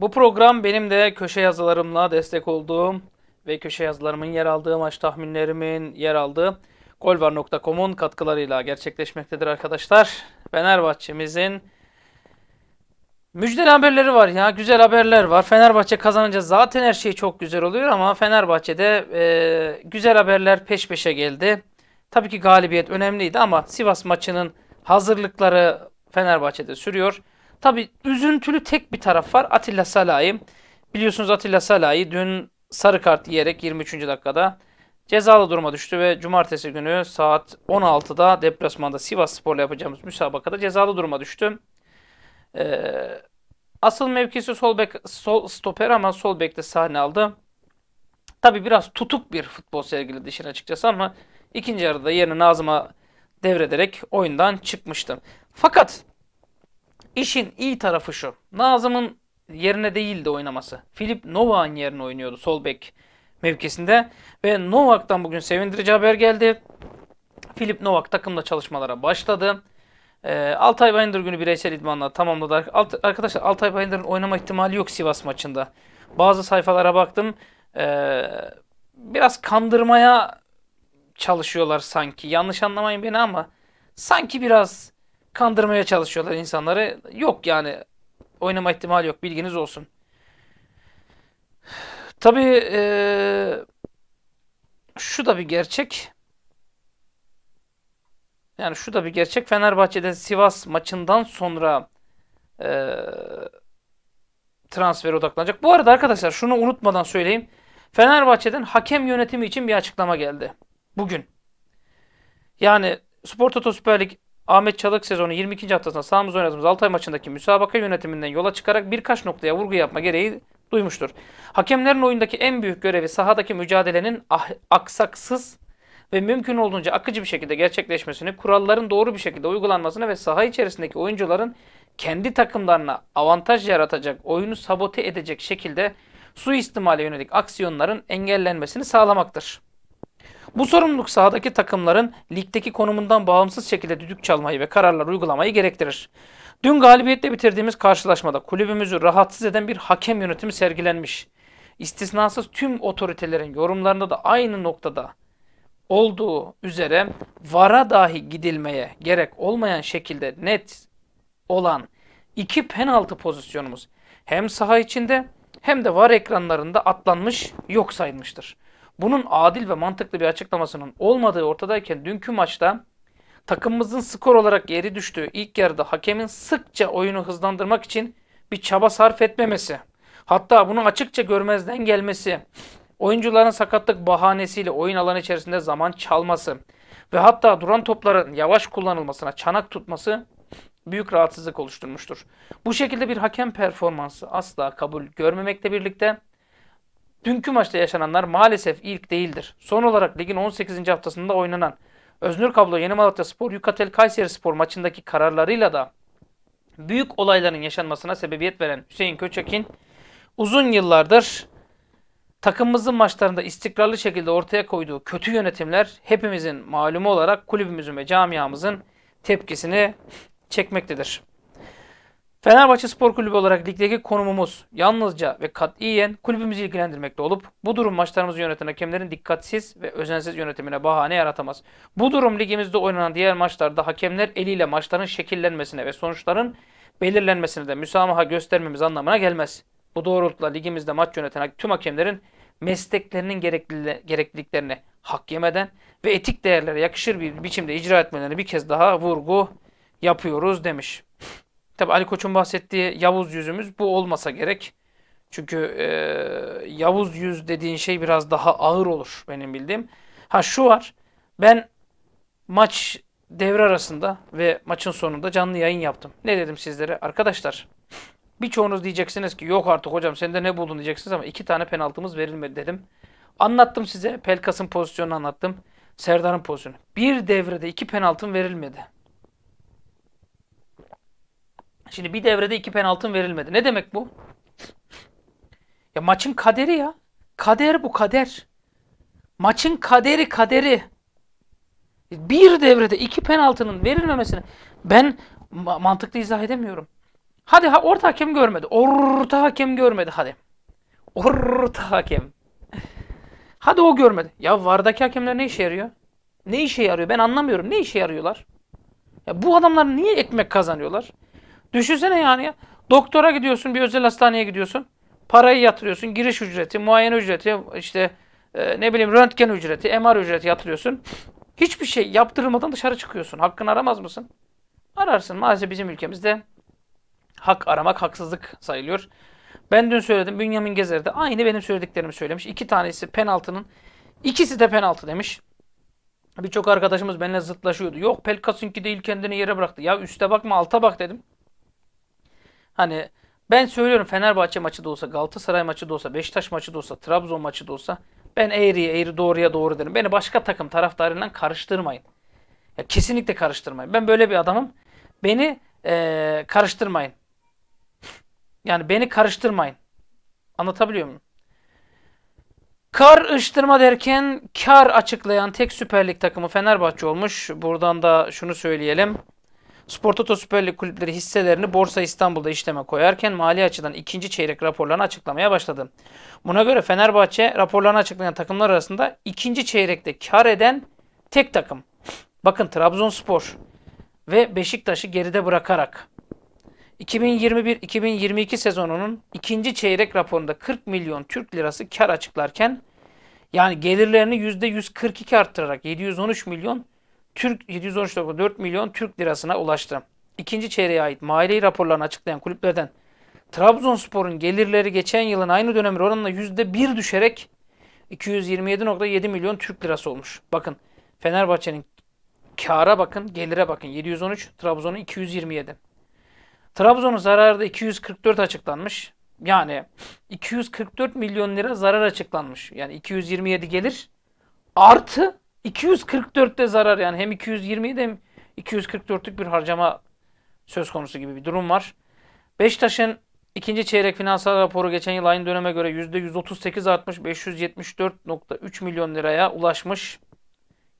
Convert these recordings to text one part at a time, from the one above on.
Bu program benim de köşe yazılarımla destek olduğum ve köşe yazılarımın yer aldığı maç tahminlerimin yer aldığı golvar.com'un katkılarıyla gerçekleşmektedir arkadaşlar. Fenerbahçe'mizin müjdeli haberleri var ya. Güzel haberler var. Fenerbahçe kazanınca zaten her şey çok güzel oluyor ama Fenerbahçe'de e, güzel haberler peş peşe geldi. Tabii ki galibiyet önemliydi ama Sivas maçının hazırlıkları Fenerbahçe'de sürüyor. Tabi üzüntülü tek bir taraf var. Atilla Salah'ı. Biliyorsunuz Atilla Salah'ı dün sarı kart yiyerek 23. dakikada cezalı duruma düştü ve cumartesi günü saat 16'da deplasmanda Sivas Spor'la yapacağımız müsabakada cezalı duruma düştü. Ee, asıl mevkisi sol, bek, sol stoper ama sol bekte sahne aldı. Tabi biraz tutuk bir futbol sergiledi işin açıkçası ama ikinci yarıda yerini Nazım'a devrederek oyundan çıkmıştım. Fakat İşin iyi tarafı şu. Nazım'ın yerine değildi oynaması. Filip Novak'ın yerine oynuyordu sol bek mevkisinde. Ve Novak'tan bugün sevindirici haber geldi. Filip Novak takımla çalışmalara başladı. E, Altay Bayındır günü bireysel idmanla tamamladı. Alt, arkadaşlar Altay Bayındır'ın oynama ihtimali yok Sivas maçında. Bazı sayfalara baktım. E, biraz kandırmaya çalışıyorlar sanki. Yanlış anlamayın beni ama sanki biraz kandırmaya çalışıyorlar insanları. Yok yani oynama ihtimali yok bilginiz olsun. Tabii ee, şu da bir gerçek. Yani şu da bir gerçek. Fenerbahçe'de Sivas maçından sonra e, transfere odaklanacak. Bu arada arkadaşlar şunu unutmadan söyleyeyim. Fenerbahçe'den hakem yönetimi için bir açıklama geldi. Bugün. Yani Spor Toto Ahmet Çalık sezonu 22. haftasında sahamızda oynadığımız Altay maçındaki müsabaka yönetiminden yola çıkarak birkaç noktaya vurgu yapma gereği duymuştur. Hakemlerin oyundaki en büyük görevi sahadaki mücadelenin ah aksaksız ve mümkün olduğunca akıcı bir şekilde gerçekleşmesini, kuralların doğru bir şekilde uygulanmasını ve saha içerisindeki oyuncuların kendi takımlarına avantaj yaratacak, oyunu sabote edecek şekilde suistimale yönelik aksiyonların engellenmesini sağlamaktır. Bu sorumluluk sahadaki takımların ligdeki konumundan bağımsız şekilde düdük çalmayı ve kararlar uygulamayı gerektirir. Dün galibiyetle bitirdiğimiz karşılaşmada kulübümüzü rahatsız eden bir hakem yönetimi sergilenmiş. İstisnasız tüm otoritelerin yorumlarında da aynı noktada olduğu üzere VAR'a dahi gidilmeye gerek olmayan şekilde net olan iki penaltı pozisyonumuz hem saha içinde hem de VAR ekranlarında atlanmış yok sayılmıştır. Bunun adil ve mantıklı bir açıklamasının olmadığı ortadayken dünkü maçta takımımızın skor olarak geri düştüğü ilk yarıda hakemin sıkça oyunu hızlandırmak için bir çaba sarf etmemesi, hatta bunu açıkça görmezden gelmesi, oyuncuların sakatlık bahanesiyle oyun alanı içerisinde zaman çalması ve hatta duran topların yavaş kullanılmasına çanak tutması büyük rahatsızlık oluşturmuştur. Bu şekilde bir hakem performansı asla kabul görmemekle birlikte Dünkü maçta yaşananlar maalesef ilk değildir. Son olarak ligin 18. haftasında oynanan Öznür Kablo Yeni Malatya Spor Yukatel Kayseri Spor maçındaki kararlarıyla da büyük olayların yaşanmasına sebebiyet veren Hüseyin Köçekin uzun yıllardır takımımızın maçlarında istikrarlı şekilde ortaya koyduğu kötü yönetimler hepimizin malumu olarak kulübümüzün ve camiamızın tepkisini çekmektedir. Fenerbahçe Spor Kulübü olarak ligdeki konumumuz yalnızca ve katiyen kulübümüzü ilgilendirmekte olup bu durum maçlarımızı yöneten hakemlerin dikkatsiz ve özensiz yönetimine bahane yaratamaz. Bu durum ligimizde oynanan diğer maçlarda hakemler eliyle maçların şekillenmesine ve sonuçların belirlenmesine de müsamaha göstermemiz anlamına gelmez. Bu doğrultuda ligimizde maç yöneten tüm hakemlerin mesleklerinin gerekliliklerini hak yemeden ve etik değerlere yakışır bir biçimde icra etmelerini bir kez daha vurgu yapıyoruz demiş. Tabi Ali Koç'un bahsettiği Yavuz yüzümüz bu olmasa gerek. Çünkü e, Yavuz yüz dediğin şey biraz daha ağır olur benim bildiğim. Ha şu var. Ben maç devre arasında ve maçın sonunda canlı yayın yaptım. Ne dedim sizlere? Arkadaşlar birçoğunuz diyeceksiniz ki yok artık hocam sende ne buldun diyeceksiniz ama iki tane penaltımız verilmedi dedim. Anlattım size. Pelkas'ın pozisyonunu anlattım. Serdar'ın pozisyonu. Bir devrede iki penaltım verilmedi. Şimdi bir devrede iki penaltın verilmedi. Ne demek bu? Ya maçın kaderi ya. Kader bu kader. Maçın kaderi kaderi. Bir devrede iki penaltının verilmemesini ben ma mantıklı izah edemiyorum. Hadi ha orta hakem görmedi. Orta hakem görmedi hadi. Orta hakem. hadi o görmedi. Ya vardaki hakemler ne işe yarıyor? Ne işe yarıyor? Ben anlamıyorum. Ne işe yarıyorlar? Ya bu adamlar niye ekmek kazanıyorlar? Düşünsene yani Doktora gidiyorsun, bir özel hastaneye gidiyorsun. Parayı yatırıyorsun, giriş ücreti, muayene ücreti, işte e, ne bileyim röntgen ücreti, MR ücreti yatırıyorsun. Hiçbir şey yaptırılmadan dışarı çıkıyorsun. Hakkını aramaz mısın? Ararsın. Maalesef bizim ülkemizde hak aramak haksızlık sayılıyor. Ben dün söyledim, Bünyamin Gezer de aynı benim söylediklerimi söylemiş. İki tanesi penaltının, ikisi de penaltı demiş. Birçok arkadaşımız benimle zıtlaşıyordu. Yok Pelkasınki değil kendini yere bıraktı. Ya üste bakma alta bak dedim. Hani ben söylüyorum Fenerbahçe maçı da olsa, Galatasaray maçı da olsa, Beşiktaş maçı da olsa, Trabzon maçı da olsa ben eğriye eğri doğruya doğru derim. Beni başka takım taraftarından karıştırmayın. Ya kesinlikle karıştırmayın. Ben böyle bir adamım. Beni ee, karıştırmayın. Yani beni karıştırmayın. Anlatabiliyor muyum? Karıştırma derken kar açıklayan tek Süper Lig takımı Fenerbahçe olmuş. Buradan da şunu söyleyelim. Spor Toto Süper Lig kulüpleri hisselerini Borsa İstanbul'da işleme koyarken mali açıdan ikinci çeyrek raporlarını açıklamaya başladı. Buna göre Fenerbahçe raporlarını açıklayan takımlar arasında ikinci çeyrekte kar eden tek takım. Bakın Trabzonspor ve Beşiktaş'ı geride bırakarak 2021-2022 sezonunun ikinci çeyrek raporunda 40 milyon Türk lirası kar açıklarken yani gelirlerini %142 arttırarak 713 milyon Türk 713.4 milyon Türk lirasına ulaştı. İkinci çeyreğe ait mali raporlarını açıklayan kulüplerden Trabzonspor'un gelirleri geçen yılın aynı dönemi oranla %1 düşerek 227.7 milyon Türk lirası olmuş. Bakın Fenerbahçe'nin kara bakın, gelire bakın. 713, Trabzon'un 227. Trabzon'un zararı da 244 açıklanmış. Yani 244 milyon lira zarar açıklanmış. Yani 227 gelir artı 244'te zarar yani hem 227 hem 244'lük bir harcama söz konusu gibi bir durum var. Beştaş'ın ikinci çeyrek finansal raporu geçen yıl aynı döneme göre %138 artmış 574.3 milyon liraya ulaşmış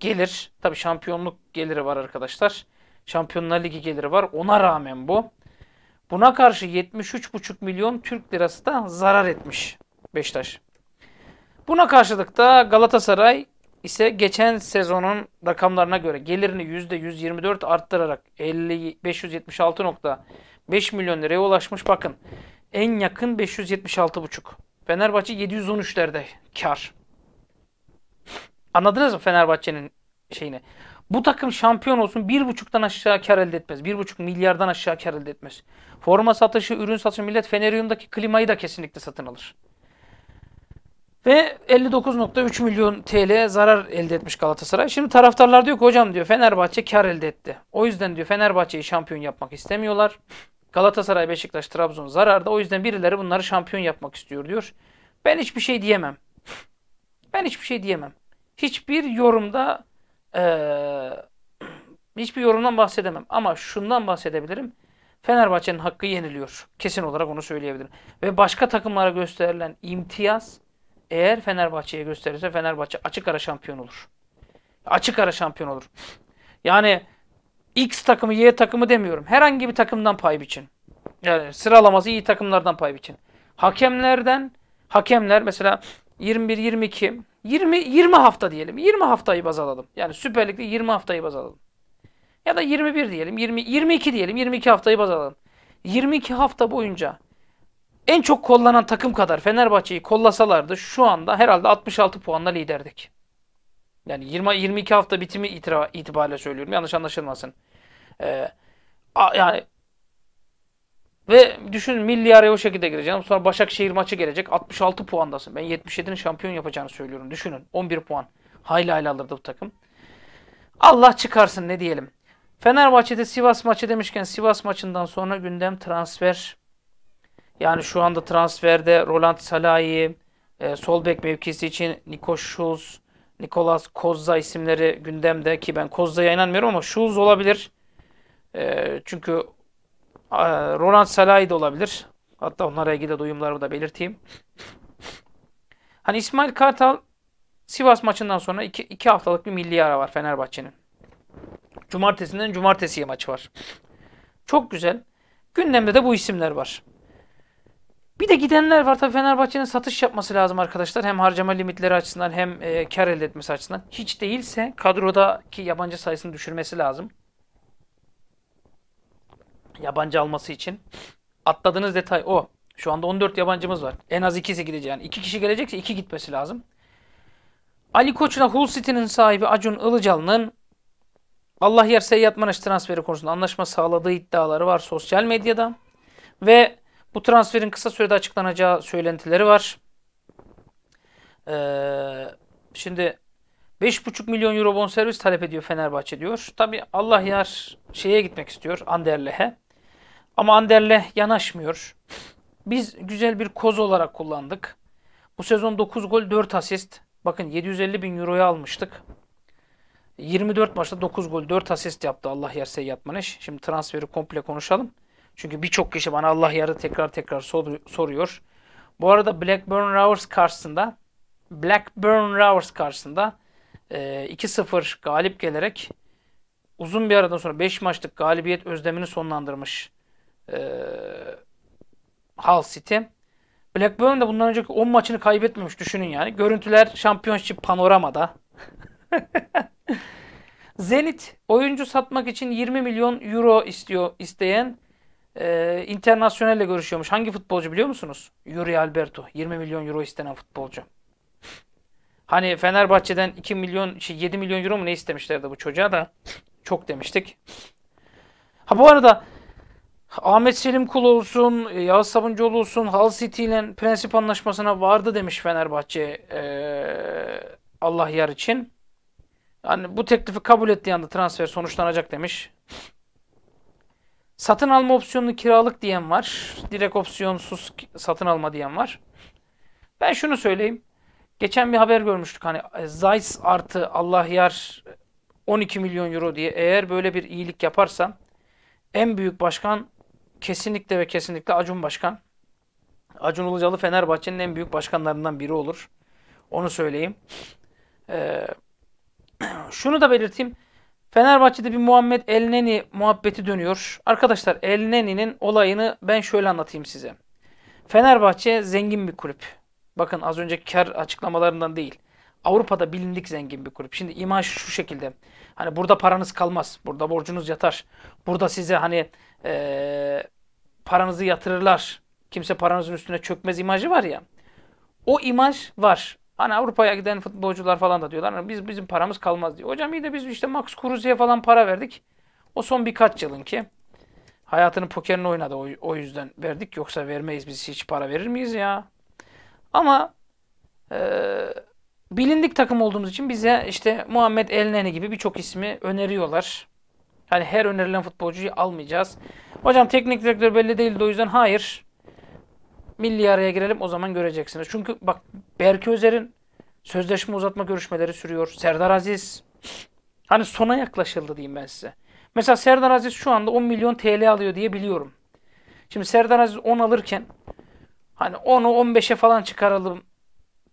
gelir. Tabi şampiyonluk geliri var arkadaşlar. Şampiyonlar Ligi geliri var. Ona rağmen bu. Buna karşı 73,5 milyon Türk lirası da zarar etmiş Beştaş. Buna karşılık da Galatasaray ise geçen sezonun rakamlarına göre gelirini %124 arttırarak 50 576.5 milyon liraya ulaşmış. Bakın en yakın 576.5. Fenerbahçe 713'lerde kar. Anladınız mı Fenerbahçe'nin şeyini? Bu takım şampiyon olsun 1.5'tan aşağı kar elde etmez. 1.5 milyardan aşağı kar elde etmez. Forma satışı, ürün satışı millet Fenerium'daki klimayı da kesinlikle satın alır. Ve 59.3 milyon TL zarar elde etmiş Galatasaray. Şimdi taraftarlar diyor ki hocam diyor Fenerbahçe kar elde etti. O yüzden diyor Fenerbahçe'yi şampiyon yapmak istemiyorlar. Galatasaray, Beşiktaş, Trabzon zararda. O yüzden birileri bunları şampiyon yapmak istiyor diyor. Ben hiçbir şey diyemem. Ben hiçbir şey diyemem. Hiçbir yorumda ee, hiçbir yorumdan bahsedemem. Ama şundan bahsedebilirim. Fenerbahçe'nin hakkı yeniliyor. Kesin olarak onu söyleyebilirim. Ve başka takımlara gösterilen imtiyaz eğer Fenerbahçe'ye gösterirse Fenerbahçe açık ara şampiyon olur. Açık ara şampiyon olur. Yani X takımı, Y takımı demiyorum. Herhangi bir takımdan pay biçin. Yani sıralaması iyi takımlardan pay biçin. Hakemlerden, hakemler mesela 21, 22, 20, 20 hafta diyelim. 20 haftayı baz alalım. Yani Süper Lig'de 20 haftayı baz alalım. Ya da 21 diyelim, 20, 22 diyelim, 22 haftayı baz alalım. 22 hafta boyunca en çok kollanan takım kadar Fenerbahçe'yi kollasalardı şu anda herhalde 66 puanla liderdik. Yani 20 22 hafta bitimi itibariyle söylüyorum. Yanlış anlaşılmasın. Ee, a, yani ve düşünün milli araya o şekilde gireceğim. Sonra Başakşehir maçı gelecek. 66 puandasın. Ben 77'nin şampiyon yapacağını söylüyorum. Düşünün. 11 puan. Hayli hayli alırdı bu takım. Allah çıkarsın ne diyelim. Fenerbahçe'de Sivas maçı demişken Sivas maçından sonra gündem transfer yani şu anda transferde Roland Salahi, e, sol bek mevkisi için Nico Schulz, Nicolas Kozza isimleri gündemde ki ben Kozza'ya inanmıyorum ama Schulz olabilir. E, çünkü e, Roland Salahi da olabilir. Hatta onlara ilgili de duyumlarımı da belirteyim. hani İsmail Kartal Sivas maçından sonra 2 haftalık bir milli ara var Fenerbahçe'nin. Cumartesinden cumartesiye maçı var. Çok güzel. Gündemde de bu isimler var. Bir de gidenler var. Tabii Fenerbahçe'nin satış yapması lazım arkadaşlar. Hem harcama limitleri açısından hem e, kar elde etmesi açısından. Hiç değilse kadrodaki yabancı sayısını düşürmesi lazım. Yabancı alması için. Atladığınız detay o. Şu anda 14 yabancımız var. En az ikisi gidecek. Yani iki kişi gelecekse iki gitmesi lazım. Ali Koç'la Hull City'nin sahibi Acun Ilıcalı'nın Allah yer Seyyad Maraş transferi konusunda anlaşma sağladığı iddiaları var sosyal medyada. Ve bu transferin kısa sürede açıklanacağı söylentileri var. Ee, şimdi 5,5 milyon euro bonservis talep ediyor Fenerbahçe diyor. Tabi Allah yar şeye gitmek istiyor Anderleh'e. Ama Anderleh yanaşmıyor. Biz güzel bir koz olarak kullandık. Bu sezon 9 gol 4 asist. Bakın 750 bin euroya almıştık. 24 maçta 9 gol 4 asist yaptı Allah yer Seyyad Maneş. Şimdi transferi komple konuşalım. Çünkü birçok kişi bana Allah yarı tekrar tekrar soruyor. Bu arada Blackburn Rovers karşısında Blackburn Rovers karşısında 2-0 e, galip gelerek uzun bir aradan sonra 5 maçlık galibiyet özlemini sonlandırmış e, Hull City. Blackburn de bundan önceki 10 maçını kaybetmemiş düşünün yani. Görüntüler Championship panoramada. Zenit oyuncu satmak için 20 milyon euro istiyor isteyen e, internasyonelle görüşüyormuş. Hangi futbolcu biliyor musunuz? Yuri Alberto. 20 milyon euro istenen futbolcu. Hani Fenerbahçe'den 2 milyon, şey 7 milyon euro mu ne istemişlerdi bu çocuğa da. Çok demiştik. Ha bu arada Ahmet Selim Kul olsun, Yağız Sabuncuoğlu olsun, Hull City ile prensip anlaşmasına vardı demiş Fenerbahçe e, Allah yar için. Yani bu teklifi kabul ettiği anda transfer sonuçlanacak demiş. Satın alma opsiyonunu kiralık diyen var. Direkt opsiyonsuz satın alma diyen var. Ben şunu söyleyeyim. Geçen bir haber görmüştük hani e, Zeiss artı Allah yar 12 e, milyon euro diye eğer böyle bir iyilik yaparsa en büyük başkan kesinlikle ve kesinlikle Acun Başkan. Acun Ilıcalı Fenerbahçe'nin en büyük başkanlarından biri olur. Onu söyleyeyim. Ee, şunu da belirteyim. Fenerbahçe'de bir Muhammed Elneni muhabbeti dönüyor. Arkadaşlar Elneni'nin olayını ben şöyle anlatayım size. Fenerbahçe zengin bir kulüp. Bakın az önce kar açıklamalarından değil. Avrupa'da bilindik zengin bir kulüp. Şimdi imaj şu şekilde. Hani burada paranız kalmaz. Burada borcunuz yatar. Burada size hani ee, paranızı yatırırlar. Kimse paranızın üstüne çökmez imajı var ya. O imaj var. Hani Avrupa'ya giden futbolcular falan da diyorlar. Hani biz bizim paramız kalmaz diyor. Hocam iyi de biz işte Max Kruse'ye falan para verdik. O son birkaç yılın ki hayatını pokerini oynadı o, o yüzden verdik. Yoksa vermeyiz biz hiç para verir miyiz ya? Ama e, bilindik takım olduğumuz için bize işte Muhammed Elneni gibi birçok ismi öneriyorlar. Hani her önerilen futbolcuyu almayacağız. Hocam teknik direktör belli değildi o yüzden hayır milli araya girelim o zaman göreceksiniz. Çünkü bak Berke Özer'in sözleşme uzatma görüşmeleri sürüyor. Serdar Aziz hani sona yaklaşıldı diyeyim ben size. Mesela Serdar Aziz şu anda 10 milyon TL alıyor diye biliyorum. Şimdi Serdar Aziz 10 alırken hani 10'u 15'e falan çıkaralım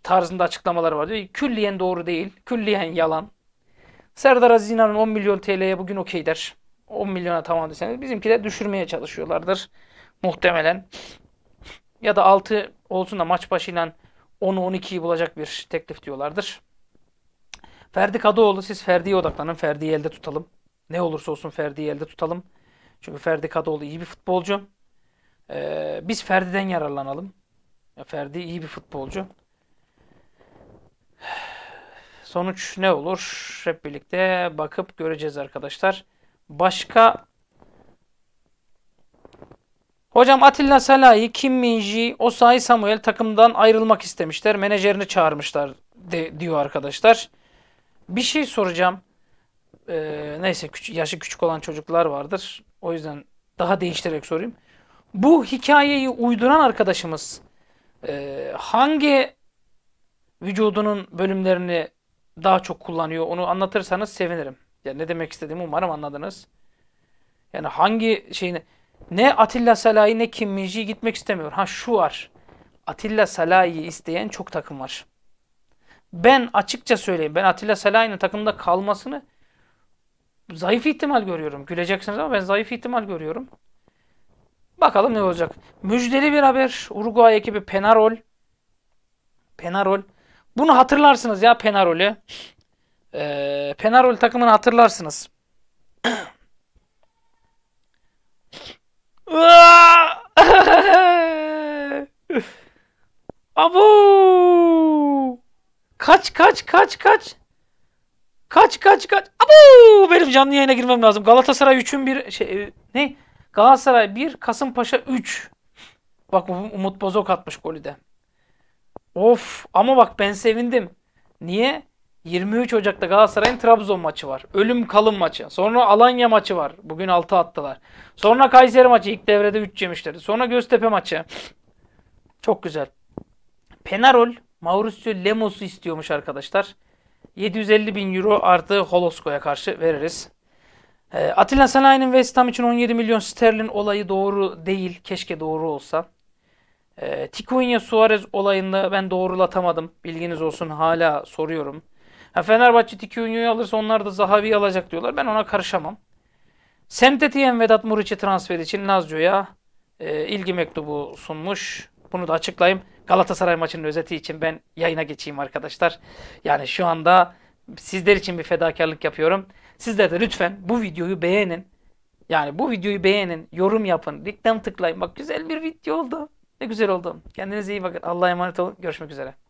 tarzında açıklamalar var. Diyor. Külliyen doğru değil. Külliyen yalan. Serdar Aziz İnan'ın 10 milyon TL'ye bugün okey der. 10 milyona tamam deseniz bizimkiler düşürmeye çalışıyorlardır muhtemelen ya da 6 olsun da maç başıyla 10-12'yi bulacak bir teklif diyorlardır. Ferdi Kadıoğlu siz Ferdi'ye odaklanın. Ferdi'yi elde tutalım. Ne olursa olsun Ferdi'yi elde tutalım. Çünkü Ferdi Kadıoğlu iyi bir futbolcu. Ee, biz Ferdi'den yararlanalım. Ya Ferdi iyi bir futbolcu. Sonuç ne olur? Hep birlikte bakıp göreceğiz arkadaşlar. Başka Hocam Atilla Salahi, Kim Minji, Osayi Samuel takımdan ayrılmak istemişler. Menajerini çağırmışlar de, diyor arkadaşlar. Bir şey soracağım. Ee, neyse küç yaşı küçük olan çocuklar vardır. O yüzden daha değiştirerek sorayım. Bu hikayeyi uyduran arkadaşımız e, hangi vücudunun bölümlerini daha çok kullanıyor onu anlatırsanız sevinirim. Yani ne demek istediğimi umarım anladınız. Yani hangi şeyini... Ne Atilla Salahi ne Kim Minji gitmek istemiyor. Ha şu var. Atilla Salahi'yi isteyen çok takım var. Ben açıkça söyleyeyim. Ben Atilla Salahi'nin takımda kalmasını zayıf ihtimal görüyorum. Güleceksiniz ama ben zayıf ihtimal görüyorum. Bakalım ne olacak. Müjdeli bir haber. Uruguay ekibi Penarol. Penarol. Bunu hatırlarsınız ya Penarol'ü. Ee, Penarol takımını hatırlarsınız. Abu! Kaç kaç kaç kaç. Kaç kaç kaç. Abu! Benim canlı yayına girmem lazım. Galatasaray 3'ün bir şey e, ne? Galatasaray 1, Kasımpaşa 3. Bak Umut Bozok atmış golü de. Of ama bak ben sevindim. Niye? 23 Ocak'ta Galatasaray'ın Trabzon maçı var. Ölüm kalım maçı. Sonra Alanya maçı var. Bugün 6 attılar. Sonra Kayseri maçı. ilk devrede 3 yemişleri. Sonra Göztepe maçı. Çok güzel. Penarol Mauricio Lemos'u istiyormuş arkadaşlar. 750 bin euro artı Holosko'ya karşı veririz. Ee, Atilla Salahin'in West Ham için 17 milyon sterlin olayı doğru değil. Keşke doğru olsa. E, ee, Ticunia Suarez olayında ben doğrulatamadım. Bilginiz olsun hala soruyorum. Ha Fenerbahçe Tikyunyu'yu alırsa onlar da Zahavi alacak diyorlar. Ben ona karışamam. Semtetiyen Vedat Muriç'i transfer için Nazcuya e, ilgi mektubu sunmuş. Bunu da açıklayayım. Galatasaray maçının özeti için ben yayına geçeyim arkadaşlar. Yani şu anda sizler için bir fedakarlık yapıyorum. Sizler de lütfen bu videoyu beğenin. Yani bu videoyu beğenin, yorum yapın, linkten tıklayın. Bak güzel bir video oldu. Ne güzel oldu. Kendinize iyi bakın. Allah'a emanet olun. Görüşmek üzere.